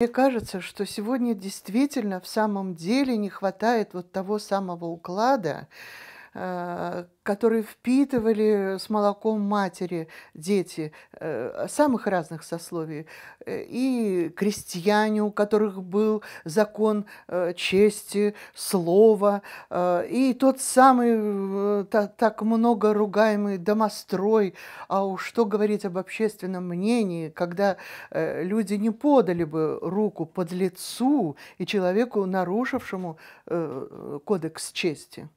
Мне кажется, что сегодня действительно в самом деле не хватает вот того самого уклада, Э, которые впитывали с молоком матери дети э, самых разных сословий, э, и крестьяне, у которых был закон чести, слова, и тот самый так много ругаемый домострой, а уж что говорить об общественном мнении, когда люди не подали бы руку под лицу и человеку, нарушившему кодекс чести.